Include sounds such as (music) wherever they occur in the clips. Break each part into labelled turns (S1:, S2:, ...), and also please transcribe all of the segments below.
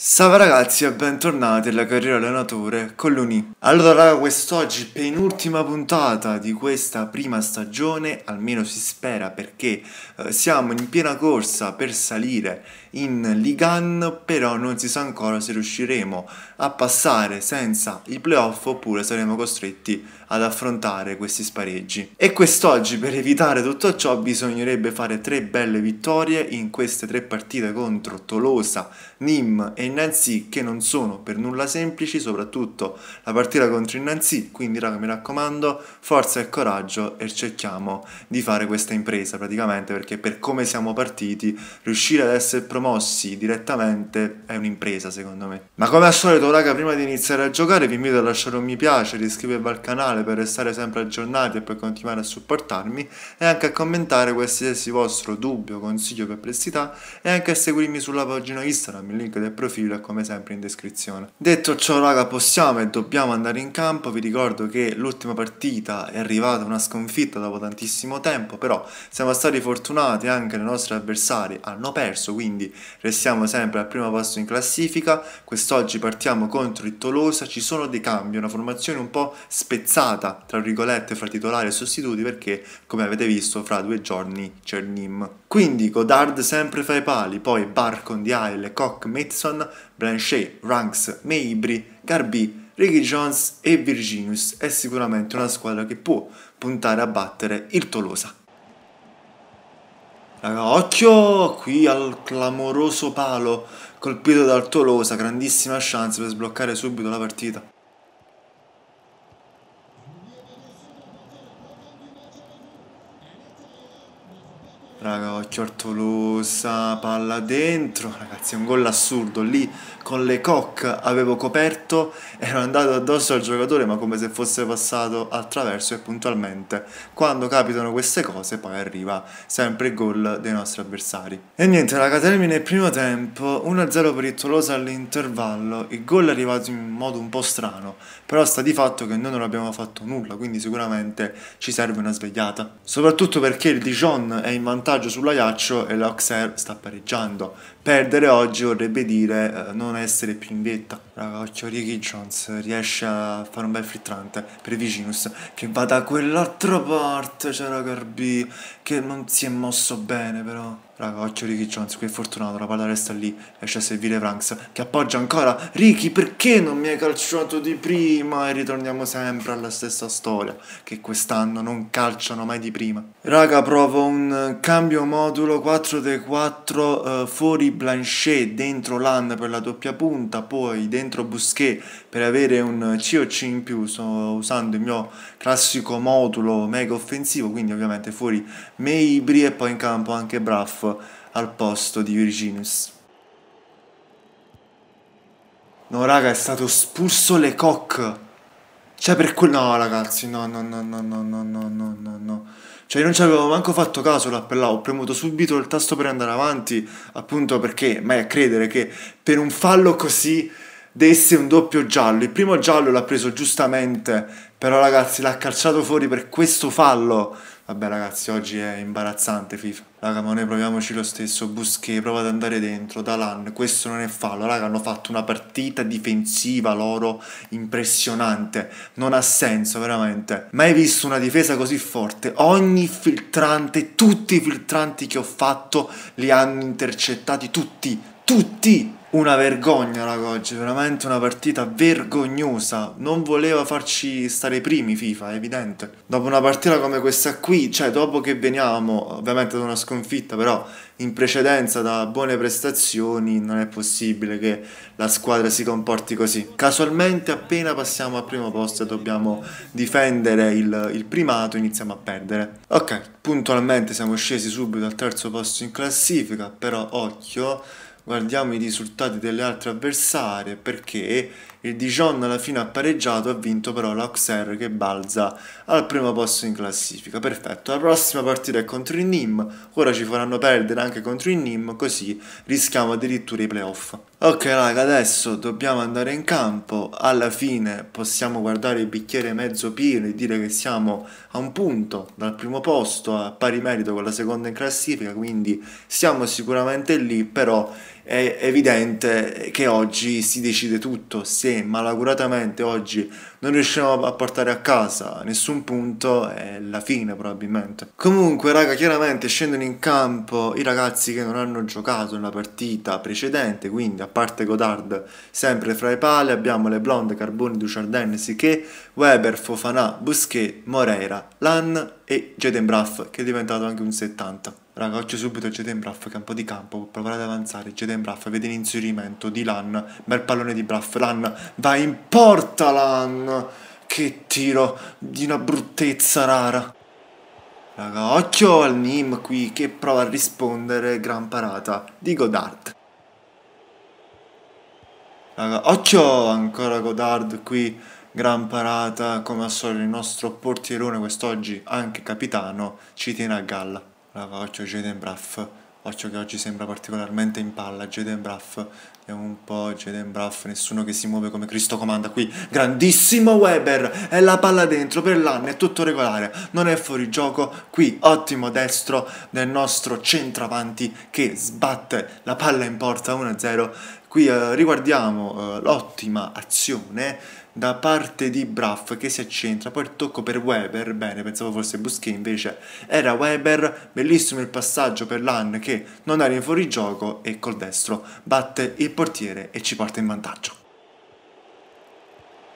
S1: Salve ragazzi e bentornati alla carriera allenatore con l'Uni. Allora raga, quest'oggi penultima puntata di questa prima stagione, almeno si spera perché eh, siamo in piena corsa per salire in Ligan, però non si sa ancora se riusciremo a passare senza i playoff oppure saremo costretti a ad affrontare questi spareggi. E quest'oggi per evitare tutto ciò bisognerebbe fare tre belle vittorie in queste tre partite contro Tolosa, Nim e Nancy che non sono per nulla semplici, soprattutto la partita contro il Nancy, quindi raga mi raccomando forza e coraggio e cerchiamo di fare questa impresa praticamente perché per come siamo partiti riuscire ad essere promossi direttamente è un'impresa secondo me. Ma come al solito raga prima di iniziare a giocare vi invito a lasciare un mi piace, di iscrivervi al canale canale per restare sempre aggiornati e per continuare a supportarmi e anche a commentare qualsiasi vostro dubbio, consiglio, o perplessità e anche a seguirmi sulla pagina Instagram, il link del profilo è come sempre in descrizione. Detto ciò raga possiamo e dobbiamo andare in campo, vi ricordo che l'ultima partita è arrivata una sconfitta dopo tantissimo tempo, però siamo stati fortunati anche le nostre avversarie hanno perso, quindi restiamo sempre al primo posto in classifica, quest'oggi partiamo contro il Tolosa, ci sono dei cambi, una formazione un po' spezzata scontata, tra virgolette, fra titolari e sostituti perché, come avete visto, fra due giorni c'è il Nim. Quindi Godard sempre fra i pali, poi Barcon, Dial, Koch, Metson, Blanchet, Ranks, Meibri, Garbi, Ricky Jones e Virginius è sicuramente una squadra che può puntare a battere il Tolosa. Raga, occhio qui al clamoroso palo colpito dal Tolosa, grandissima chance per sbloccare subito la partita. Raga, occhio Toulouse, palla dentro. Ragazzi, è un gol assurdo. Lì con le coc avevo coperto, ero andato addosso al giocatore, ma come se fosse passato attraverso e puntualmente. Quando capitano queste cose, poi arriva sempre il gol dei nostri avversari. E niente, raga, termine il primo tempo. 1-0 per il Tolosa all'intervallo. Il gol è arrivato in modo un po' strano, però sta di fatto che noi non abbiamo fatto nulla, quindi sicuramente ci serve una svegliata. Soprattutto perché il Dijon è in vantaggio vantaggio sull'Ajaccio e l'Auxerre sta pareggiando Perdere oggi vorrebbe dire eh, non essere più in vetta. Raga, occhio Ricky Jones, riesce a fare un bel frittante per Vicinus, che va da quell'altra parte, c'era cioè, Garbi, che non si è mosso bene però. Raga, occhio Ricky Jones, qui è fortunato, la palla resta lì, riesce a servire Franks, che appoggia ancora. Ricky, perché non mi hai calciato di prima? E ritorniamo sempre alla stessa storia, che quest'anno non calciano mai di prima. Raga, provo un cambio modulo 4D4 eh, fuori Blanchet dentro Land per la doppia punta, poi dentro Busquet per avere un COC in più, sto usando il mio classico modulo mega offensivo, quindi ovviamente fuori Meibri e poi in campo anche Braff al posto di Virginus. No raga è stato spulso le Lecoq cioè per quel. No ragazzi, no, no, no, no, no, no, no, no, no, no. Cioè io non ci avevo manco fatto caso l'appellavo, ho premuto subito il tasto per andare avanti, appunto perché mai a credere che per un fallo così desse un doppio giallo. Il primo giallo l'ha preso giustamente, però ragazzi l'ha calciato fuori per questo fallo. Vabbè ragazzi, oggi è imbarazzante FIFA. Raga, ma noi proviamoci lo stesso. Busquet, prova ad andare dentro. Dalan, questo non è fallo. Raga, hanno fatto una partita difensiva loro impressionante. Non ha senso, veramente. Mai visto una difesa così forte. Ogni filtrante, tutti i filtranti che ho fatto li hanno intercettati tutti. Tutti! Una vergogna Lagogge, veramente una partita vergognosa. Non voleva farci stare primi FIFA, è evidente. Dopo una partita come questa qui, cioè dopo che veniamo ovviamente da una sconfitta, però in precedenza da buone prestazioni, non è possibile che la squadra si comporti così. Casualmente appena passiamo al primo posto e dobbiamo difendere il, il primato, iniziamo a perdere. Ok, puntualmente siamo scesi subito al terzo posto in classifica, però occhio guardiamo i risultati delle altre avversarie perché il Dijon alla fine ha pareggiato ha vinto però l'Auxerre che balza al primo posto in classifica perfetto la prossima partita è contro il Nim ora ci faranno perdere anche contro il Nim così rischiamo addirittura i playoff ok raga adesso dobbiamo andare in campo alla fine possiamo guardare il bicchiere mezzo pieno e dire che siamo a un punto dal primo posto a pari merito con la seconda in classifica quindi siamo sicuramente lì però è evidente che oggi si decide tutto, se malauguratamente oggi non riusciamo a portare a casa nessun punto è la fine probabilmente. Comunque raga chiaramente scendono in campo i ragazzi che non hanno giocato nella partita precedente quindi a parte Godard sempre fra i pali abbiamo le blonde Carboni, Ducharden, Siché, Weber, Fofana, Busquet, Moreira, Lan e Jaden Braff che è diventato anche un 70. Raga, oggi subito Jaden Braff, campo di campo, provare ad avanzare, Jaden Braff, vede l'inserimento di Lan, bel pallone di Braff, Lan va in porta Lan! Madonna, che tiro di una bruttezza rara. Raga, occhio al Nim qui che prova a rispondere, gran parata di Godard. Raga, occhio ancora Godard qui, gran parata, come al solito il nostro portierone quest'oggi, anche capitano, ci tiene a galla. Raga, occhio Jaden Braff Occhio che oggi sembra particolarmente in palla. Jaden Braff, vediamo un po'. Jaden Braff, nessuno che si muove come Cristo comanda qui. Grandissimo Weber, è la palla dentro per l'anno, è tutto regolare, non è fuori gioco. Qui ottimo destro del nostro centravanti che sbatte la palla in porta 1-0 Qui eh, riguardiamo eh, l'ottima azione da parte di Braff che si accentra, poi il tocco per Weber, bene, pensavo fosse Busquet, invece era Weber, bellissimo il passaggio per Lan che non era in fuorigioco e col destro batte il portiere e ci porta in vantaggio.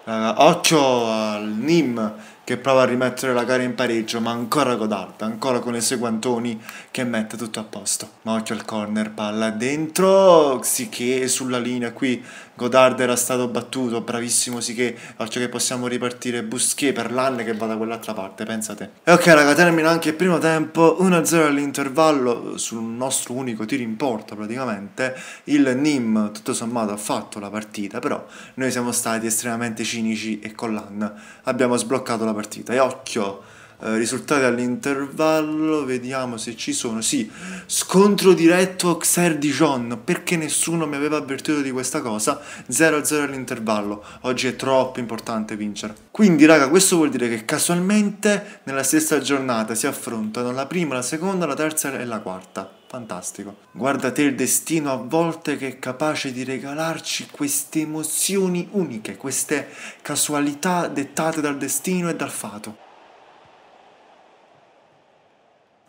S1: Uh, occhio al Nim che prova a rimettere la gara in pareggio, ma ancora Godard, ancora con i suoi guantoni che mette tutto a posto. Ma occhio al corner, palla dentro, si che sulla linea qui Godard era stato battuto, bravissimo Siché, faccio che possiamo ripartire Busquet per l'anno che va da quell'altra parte, pensate. E ok raga, termina anche il primo tempo, 1-0 all'intervallo sul nostro unico tiro in porta praticamente. Il Nim tutto sommato ha fatto la partita, però noi siamo stati estremamente cinici e con l'anno abbiamo sbloccato la partita. E occhio! Eh, risultati all'intervallo, vediamo se ci sono. Sì, scontro diretto Xer Dijon, perché nessuno mi aveva avvertito di questa cosa? 0-0 all'intervallo, oggi è troppo importante vincere. Quindi raga, questo vuol dire che casualmente nella stessa giornata si affrontano la prima, la seconda, la terza e la quarta. Fantastico. Guarda te il destino a volte che è capace di regalarci queste emozioni uniche, queste casualità dettate dal destino e dal fato.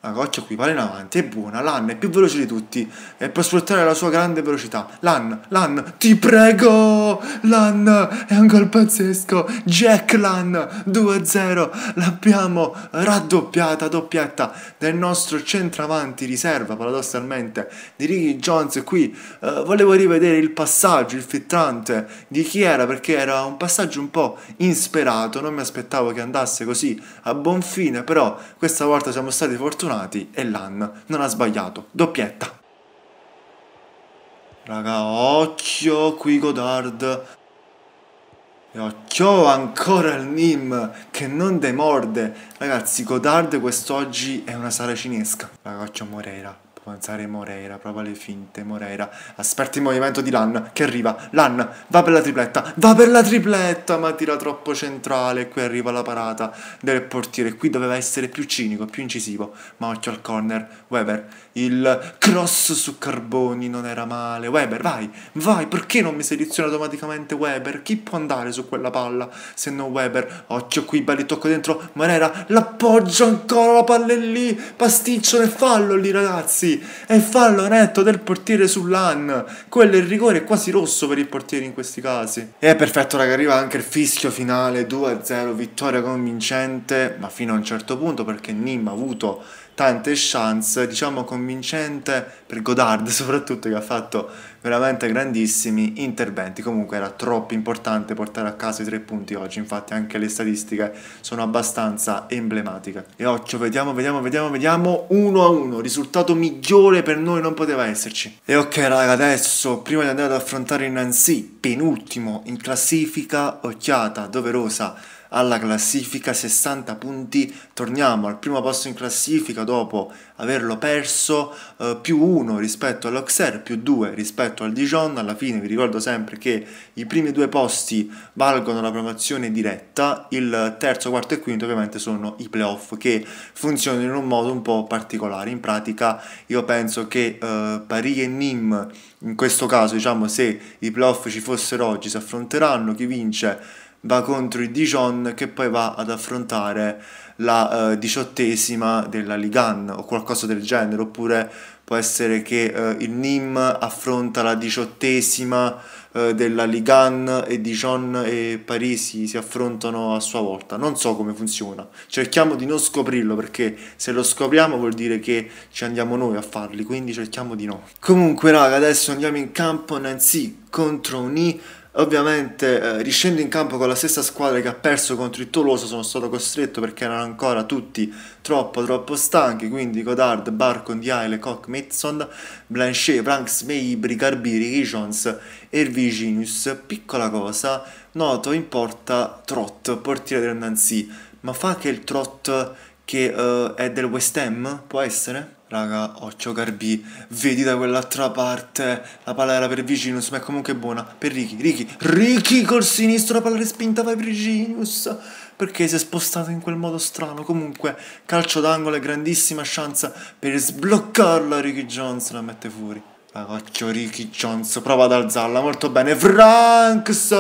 S1: la coccia qui palla in avanti, è buona, Lan è più veloce di tutti e può sfruttare la sua grande velocità. Lan, Lan, ti prego! Lan, è un gol pazzesco! Jack Lan, 2-0, l'abbiamo raddoppiata, doppietta del nostro centravanti riserva, paradossalmente, di Ricky Jones qui. Eh, volevo rivedere il passaggio, il filtrante di chi era, perché era un passaggio un po' insperato, non mi aspettavo che andasse così a buon fine, però questa volta siamo stati fortunati campionati e Lan non ha sbagliato. Doppietta. Raga, occhio qui Godard. E occhio ancora il Nim che non demorde. Ragazzi, Godard quest'oggi è una sala cinesca. Raga, occhio Moreira. Avanzare Moreira, prova le finte, Moreira. aspetta il movimento di Lan, che arriva. Lan, va per la tripletta, va per la tripletta, ma tira troppo centrale. Qui arriva la parata del portiere. Qui doveva essere più cinico, più incisivo. Ma occhio al corner. Weber, il cross su Carboni non era male. Weber, vai, vai, perché non mi seleziona automaticamente Weber? Chi può andare su quella palla se non Weber? Occhio qui, belli tocco dentro. Moreira, l'appoggio ancora, la palla è lì. Pasticcio nel fallo lì, ragazzi e fallo netto del portiere sull'An. Quello è il rigore è quasi rosso per il portiere in questi casi. E è perfetto, raga, arriva anche il fischio finale 2-0, vittoria convincente, ma fino a un certo punto perché Nim ha avuto tante chance, diciamo convincente per Godard (laughs) soprattutto che ha fatto veramente grandissimi interventi, comunque era troppo importante portare a casa i tre punti oggi, infatti anche le statistiche sono abbastanza emblematiche. E occhio, vediamo, vediamo, vediamo, vediamo, 1 a 1, risultato migliore peggiore per noi non poteva esserci. E ok raga, adesso prima di andare ad affrontare Nancy, penultimo in classifica, occhiata doverosa alla classifica, 60 punti, torniamo al primo posto in classifica dopo averlo perso, eh, più 1 rispetto all'Auxerre, più 2 rispetto al Dijon, alla fine vi ricordo sempre che i primi due posti valgono la promozione diretta, il terzo, quarto e quinto ovviamente sono i playoff che funzionano in un modo un po' particolare, in pratica io penso che eh, Paris e Nîmes in questo caso diciamo se i playoff ci fossero oggi si affronteranno chi vince va contro il Dijon che poi va ad affrontare la eh, diciottesima della Ligan o qualcosa del genere, oppure può essere che eh, il Nim affronta la diciottesima eh, della Ligan e Dijon e Parisi si affrontano a sua volta. Non so come funziona, cerchiamo di non scoprirlo perché se lo scopriamo vuol dire che ci andiamo noi a farli, quindi cerchiamo di no. Comunque raga, adesso andiamo in campo Nancy contro Unì Ovviamente eh, riscendo in campo con la stessa squadra che ha perso contro il Tolosa sono stato costretto perché erano ancora tutti troppo troppo stanchi, quindi Godard, Barcon, Diaile, Koch, Metson, Blanchet, Franks, Meibri, Garbiri, Jones e Virginius. Piccola cosa, noto in porta Trot, portiere del Nancy, ma fa che il Trot che uh, è del West Ham, può essere? Raga, occhio Garbi, vedi da quell'altra parte, la palla era per Vicinus, ma è comunque buona, per Ricky, Ricky, Ricky col sinistro, la palla respinta per Vicinus, perché si è spostato in quel modo strano, comunque calcio d'angolo e grandissima chance per sbloccarla Ricky Jones, la mette fuori. Pacocchio Ricky Jones prova ad alzarla molto bene. Franks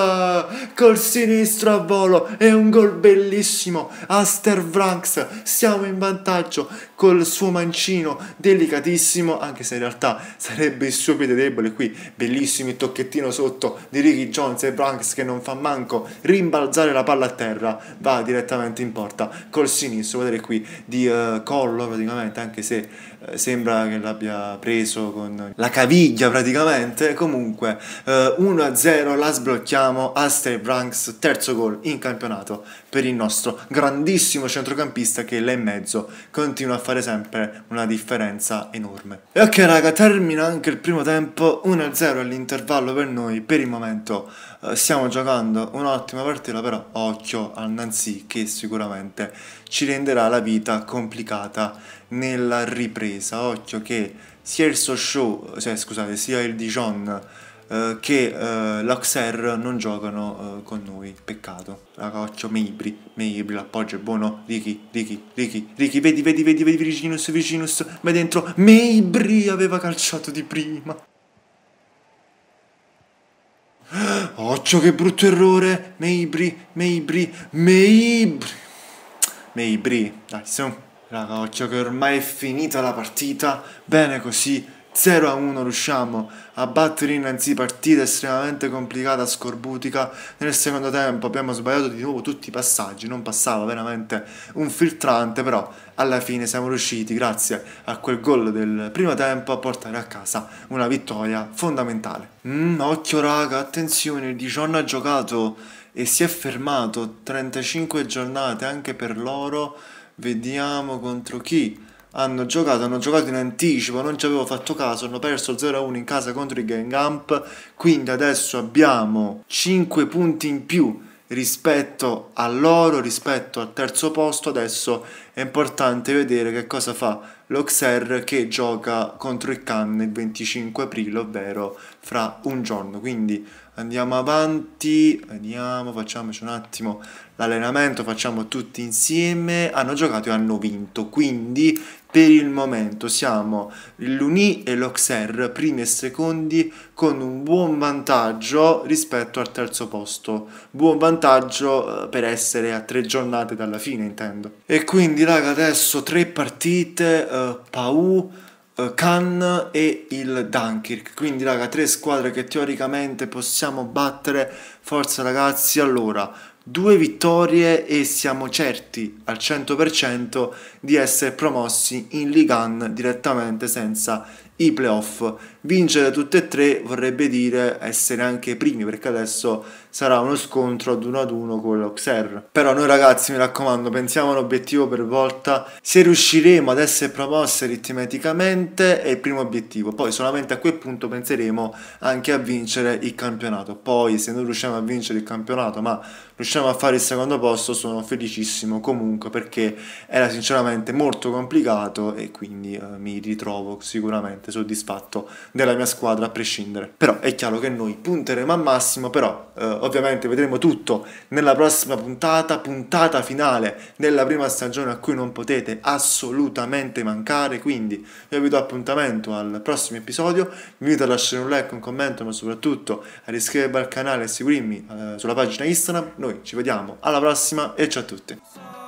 S1: col sinistro a volo è un gol bellissimo. Aster Franks siamo in vantaggio col suo mancino delicatissimo, anche se in realtà sarebbe il suo piede debole qui. Bellissimo il tocchettino sotto di Ricky Jones e Franks che non fa manco rimbalzare la palla a terra, va direttamente in porta col sinistro. Vedete qui di uh, collo praticamente, anche se eh, sembra che l'abbia preso con la caviglia praticamente. Comunque eh, 1-0 la sblocchiamo, Aster Branks terzo gol in campionato per il nostro grandissimo centrocampista che là in mezzo continua a fare sempre una differenza enorme. E ok raga, termina anche il primo tempo 1-0 all'intervallo per noi, per il momento eh, stiamo giocando un'ottima partita, però occhio al Nancy che sicuramente ci renderà la vita complicata nella ripresa, occhio che sia il Sochaux, cioè scusate, sia il Dijon eh, che eh, l'Auxerre non giocano eh, con noi, peccato. La coccio, Meibri, Meibri, l'appoggio è buono, Ricky, Ricky, Ricky, Ricky, vedi, vedi, vedi, vedi, Virginus, Virginus, ma dentro Meibri aveva calciato di prima. (gasps) Occhio che brutto errore, Meibri, Meibri, Meibri, Meibri, dai su. Raga, occhio che ormai è finita la partita, bene così, 0 a 1 riusciamo a battere innanzi partita estremamente complicata, scorbutica. Nel secondo tempo abbiamo sbagliato di nuovo tutti i passaggi, non passava veramente un filtrante, però alla fine siamo riusciti, grazie a quel gol del primo tempo, a portare a casa una vittoria fondamentale. Mm, occhio raga, attenzione, il Dijon ha giocato e si è fermato 35 giornate anche per loro. Vediamo contro chi hanno giocato, hanno giocato in anticipo, non ci avevo fatto caso, hanno perso 0-1 in casa contro i Gangamp, quindi adesso abbiamo 5 punti in più rispetto a loro, rispetto al terzo posto, adesso è importante vedere che cosa fa l'Oxer che gioca contro il Cannes il 25 aprile, ovvero fra un giorno, quindi andiamo avanti, andiamo, facciamoci un attimo l'allenamento, facciamo tutti insieme, hanno giocato e hanno vinto, quindi per il momento siamo l'Uni e l'Oxer primi e secondi con un buon vantaggio rispetto al terzo posto, buon vantaggio eh, per essere a tre giornate dalla fine intendo. E quindi raga adesso tre partite, uh, Pau, uh, eh, Cannes e il Dunkirk. Quindi, raga, tre squadre che teoricamente possiamo battere. Forza, ragazzi, allora. Due vittorie e siamo certi al 100% di essere promossi in Ligan direttamente senza i playoff. Vincere tutte e tre vorrebbe dire essere anche primi perché adesso sarà uno scontro ad uno ad uno con l'Auxerre. Però noi ragazzi, mi raccomando, pensiamo all'obiettivo per volta. Se riusciremo ad essere promossi aritmeticamente è il primo obiettivo. Poi solamente a quel punto penseremo anche a vincere il campionato. Poi se non riusciamo a vincere il campionato, ma riusciamo a fare il secondo posto, sono felicissimo comunque perché era sinceramente molto complicato e quindi eh, mi ritrovo sicuramente soddisfatto della mia squadra a prescindere. Però è chiaro che noi punteremo al massimo, però eh, ovviamente vedremo tutto nella prossima puntata, puntata finale della prima stagione a cui non potete assolutamente mancare, quindi io vi do appuntamento al prossimo episodio, vi invito a lasciare un like, un commento, ma soprattutto a iscrivervi al canale e seguirmi eh, sulla pagina Instagram, noi ci vediamo alla prossima e ciao a tutti!